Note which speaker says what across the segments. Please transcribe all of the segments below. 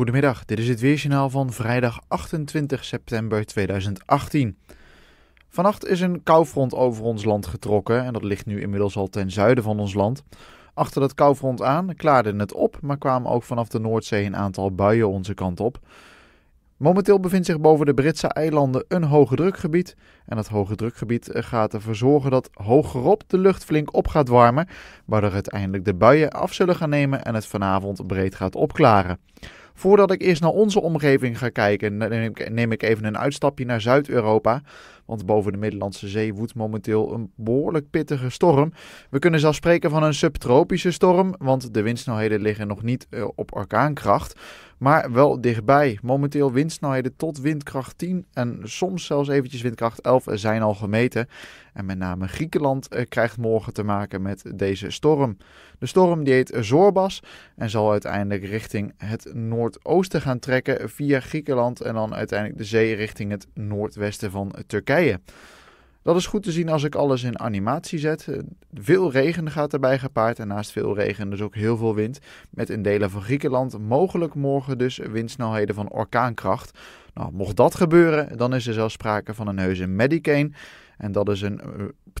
Speaker 1: Goedemiddag, dit is het Weerjournaal van vrijdag 28 september 2018. Vannacht is een koufront over ons land getrokken en dat ligt nu inmiddels al ten zuiden van ons land. Achter dat koufront aan klaarde het op, maar kwamen ook vanaf de Noordzee een aantal buien onze kant op. Momenteel bevindt zich boven de Britse eilanden een hoge drukgebied. En dat hoge drukgebied gaat ervoor zorgen dat hogerop de lucht flink op gaat warmen, waardoor uiteindelijk de buien af zullen gaan nemen en het vanavond breed gaat opklaren. Voordat ik eerst naar onze omgeving ga kijken, neem ik, neem ik even een uitstapje naar Zuid-Europa. Want boven de Middellandse Zee woedt momenteel een behoorlijk pittige storm. We kunnen zelfs spreken van een subtropische storm, want de windsnelheden liggen nog niet eh, op orkaankracht. Maar wel dichtbij. Momenteel windsnelheden tot windkracht 10 en soms zelfs eventjes windkracht 11 zijn al gemeten. En met name Griekenland eh, krijgt morgen te maken met deze storm. De storm die heet Zorbas en zal uiteindelijk richting het noordoosten gaan trekken via Griekenland en dan uiteindelijk de zee richting het noordwesten van Turkije. Dat is goed te zien als ik alles in animatie zet. Eh, veel regen gaat erbij gepaard en naast veel regen dus ook heel veel wind. Met in delen van Griekenland mogelijk morgen dus windsnelheden van orkaankracht. Nou, mocht dat gebeuren, dan is er zelfs sprake van een heuse medicane. En dat is een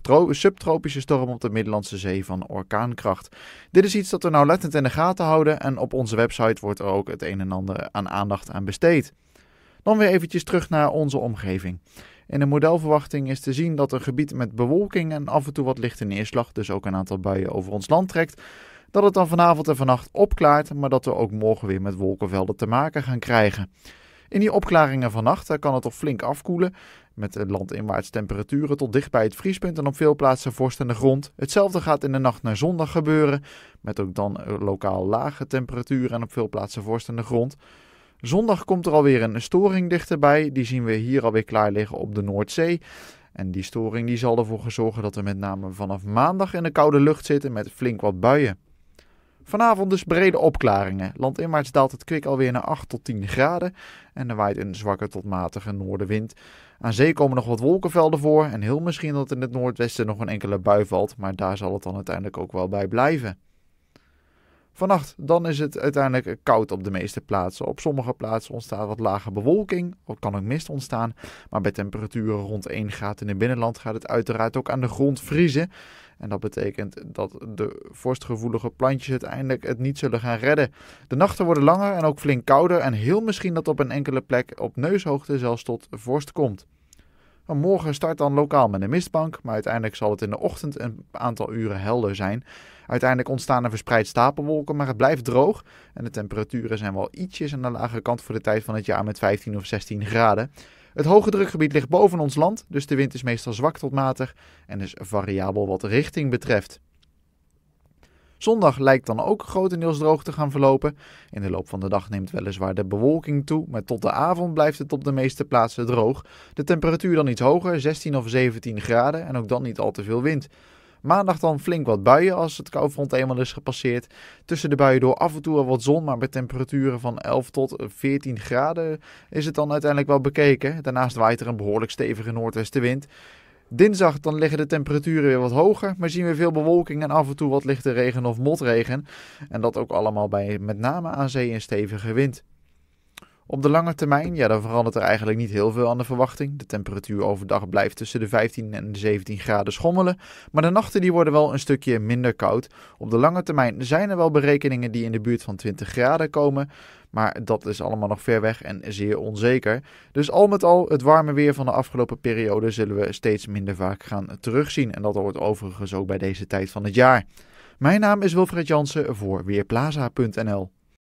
Speaker 1: eh, subtropische storm op de Middellandse Zee van orkaankracht. Dit is iets dat we nauwlettend in de gaten houden en op onze website wordt er ook het een en ander aan aandacht aan besteed. Dan weer eventjes terug naar onze omgeving. In de modelverwachting is te zien dat een gebied met bewolking en af en toe wat lichte neerslag, dus ook een aantal buien over ons land trekt, dat het dan vanavond en vannacht opklaart, maar dat we ook morgen weer met wolkenvelden te maken gaan krijgen. In die opklaringen vannacht eh, kan het toch flink afkoelen, met landinwaarts temperaturen tot dicht bij het vriespunt en op veel plaatsen vorst de grond. Hetzelfde gaat in de nacht naar zondag gebeuren, met ook dan eh, lokaal lage temperaturen en op veel plaatsen vorst de grond. Zondag komt er alweer een storing dichterbij. Die zien we hier alweer klaar liggen op de Noordzee. En die storing die zal ervoor gaan zorgen dat we met name vanaf maandag in de koude lucht zitten met flink wat buien. Vanavond dus brede opklaringen. Landinwaarts daalt het kwik alweer naar 8 tot 10 graden en er waait een zwakke tot matige noordenwind. Aan zee komen nog wat wolkenvelden voor en heel misschien dat in het noordwesten nog een enkele bui valt, maar daar zal het dan uiteindelijk ook wel bij blijven. Vannacht dan is het uiteindelijk koud op de meeste plaatsen. Op sommige plaatsen ontstaat wat lage bewolking, er kan ook mist ontstaan. Maar bij temperaturen rond 1 graad in het binnenland gaat het uiteraard ook aan de grond vriezen. En dat betekent dat de vorstgevoelige plantjes uiteindelijk het niet zullen gaan redden. De nachten worden langer en ook flink kouder en heel misschien dat op een enkele plek op neushoogte zelfs tot vorst komt. Maar morgen start dan lokaal met een mistbank, maar uiteindelijk zal het in de ochtend een aantal uren helder zijn. Uiteindelijk ontstaan er verspreid stapelwolken, maar het blijft droog. En de temperaturen zijn wel ietsjes aan de lagere kant voor de tijd van het jaar met 15 of 16 graden. Het hoge drukgebied ligt boven ons land, dus de wind is meestal zwak tot matig en is variabel wat richting betreft. Zondag lijkt dan ook grotendeels droog te gaan verlopen. In de loop van de dag neemt weliswaar de bewolking toe, maar tot de avond blijft het op de meeste plaatsen droog. De temperatuur dan iets hoger, 16 of 17 graden en ook dan niet al te veel wind. Maandag dan flink wat buien als het koufront eenmaal is gepasseerd. Tussen de buien door af en toe wat zon, maar bij temperaturen van 11 tot 14 graden is het dan uiteindelijk wel bekeken. Daarnaast waait er een behoorlijk stevige noordwestenwind. Dinsdag dan liggen de temperaturen weer wat hoger, maar zien we veel bewolking en af en toe wat lichte regen of motregen. En dat ook allemaal bij met name aan zee en stevige wind. Op de lange termijn, ja, dan verandert er eigenlijk niet heel veel aan de verwachting. De temperatuur overdag blijft tussen de 15 en de 17 graden schommelen, maar de nachten die worden wel een stukje minder koud. Op de lange termijn zijn er wel berekeningen die in de buurt van 20 graden komen, maar dat is allemaal nog ver weg en zeer onzeker. Dus al met al, het warme weer van de afgelopen periode zullen we steeds minder vaak gaan terugzien en dat hoort overigens ook bij deze tijd van het jaar. Mijn naam is Wilfred Jansen voor Weerplaza.nl.